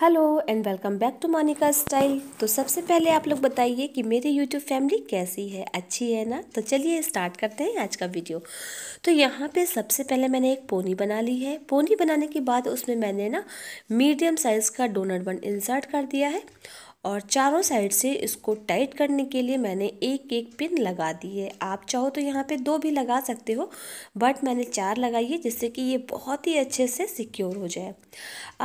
hello and welcome back to Monika style तो सबसे पहले आप लोग बताइए कि मेरी यूट्यूब फैमिली कैसी है अच्छी है ना तो चलिए स्टार्ट करते हैं आज का वीडियो तो यहाँ पे सबसे पहले मैंने एक पोनी बना ली है पोनी बनाने के बाद उसमें मैंने ना मीडियम साइज़ का डोनट बन इंसर्ट कर दिया है और चारों साइड से इसको टाइट करने के लिए मैंने एक एक पिन लगा दी है आप चाहो तो यहाँ पे दो भी लगा सकते हो बट मैंने चार लगाई है जिससे कि ये बहुत ही अच्छे से सिक्योर हो जाए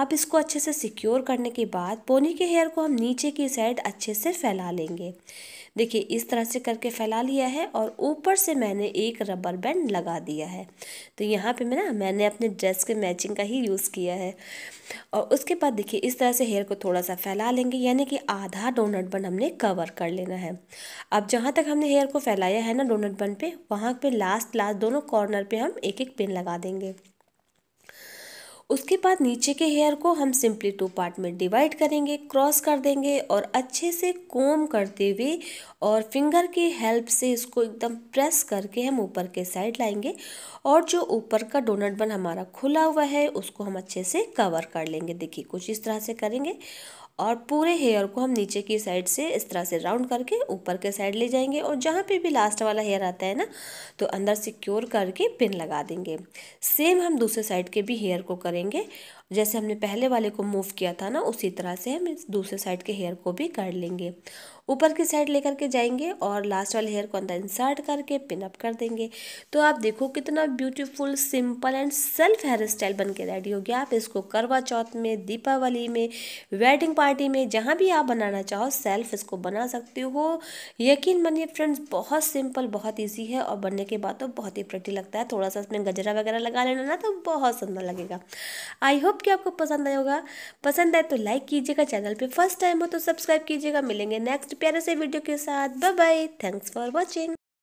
अब इसको अच्छे से सिक्योर करने के बाद पोनी के हेयर को हम नीचे की साइड अच्छे से फैला लेंगे देखिए इस तरह से करके फैला लिया है और ऊपर से मैंने एक रबर बैंड लगा दिया है तो यहाँ पे मैं मैंने अपने ड्रेस के मैचिंग का ही यूज़ किया है और उसके बाद देखिए इस तरह से हेयर को थोड़ा सा फैला लेंगे यानी कि आधा डोनट बन हमने कवर कर लेना है अब जहाँ तक हमने हेयर को फैलाया है ना डोनट बन पे वहाँ पे लास्ट लास्ट दोनों कॉर्नर पे हम एक एक पिन लगा देंगे उसके बाद नीचे के हेयर को हम सिंपली टू पार्ट में डिवाइड करेंगे क्रॉस कर देंगे और अच्छे से कोम करते हुए और फिंगर की हेल्प से इसको एकदम प्रेस करके हम ऊपर के साइड लाएंगे और जो ऊपर का डोनट बन हमारा खुला हुआ है उसको हम अच्छे से कवर कर लेंगे देखिए कुछ इस तरह से करेंगे और पूरे हेयर को हम नीचे की साइड से इस तरह से राउंड करके ऊपर के साइड ले जाएंगे और जहाँ पे भी लास्ट वाला हेयर आता है ना तो अंदर सिक्योर करके पिन लगा देंगे सेम हम दूसरे साइड के भी हेयर को करेंगे जैसे हमने पहले वाले को मूव किया था ना उसी तरह से हम इस दूसरे साइड के हेयर को भी कर लेंगे ऊपर की साइड लेकर के जाएंगे और लास्ट वाले हेयर को अंदर इंसर्ट करके पिन अप कर देंगे तो आप देखो कितना beautiful simple and self hair style bun के रेडी हो गया आप इसको करवा चौथ में दीपावली में वेडिंग पार्टी में जहाँ भी आप बनाना चाहो सेल्फ इसको बना सकते हो यकीन मानिए फ्रेंड्स बहुत सिंपल बहुत ईजी है और बनने के बाद तो बहुत ही प्रटी लगता है थोड़ा सा इसमें गजरा वगैरह लगा लेना ना तो बहुत सुंदर लगेगा आई होप कि आपको पसंद आया होगा पसंद आए तो लाइक कीजिएगा चैनल पे फर्स्ट टाइम हो तो सब्सक्राइब कीजिएगा मिलेंगे नेक्स्ट प्यारे से वीडियो के साथ bye bye thanks for watching